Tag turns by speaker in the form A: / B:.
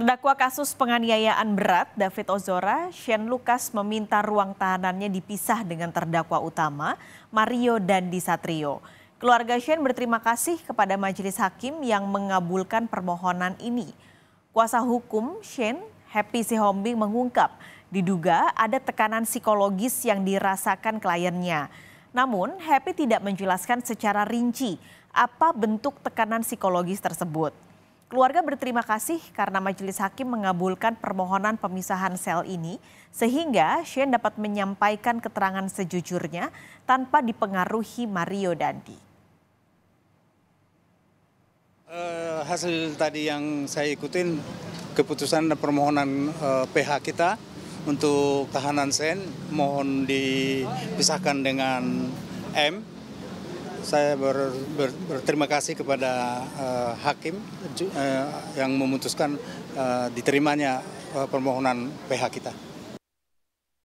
A: Terdakwa kasus penganiayaan berat David Ozora, Shane Lucas meminta ruang tahanannya dipisah dengan terdakwa utama Mario Dandi Satrio. Keluarga Shane berterima kasih kepada majelis hakim yang mengabulkan permohonan ini. Kuasa hukum Shane, Happy Sihombing mengungkap, diduga ada tekanan psikologis yang dirasakan kliennya. Namun, Happy tidak menjelaskan secara rinci apa bentuk tekanan psikologis tersebut. Keluarga berterima kasih karena majelis hakim mengabulkan permohonan pemisahan sel ini sehingga Shane dapat menyampaikan keterangan sejujurnya tanpa dipengaruhi Mario Dandi.
B: Uh, hasil tadi yang saya ikutin keputusan dan permohonan uh, eh, PH kita untuk tahanan Sen mohon dipisahkan dengan M saya ber, ber, berterima kasih kepada uh, hakim uh, yang memutuskan uh, diterimanya uh, permohonan PH kita.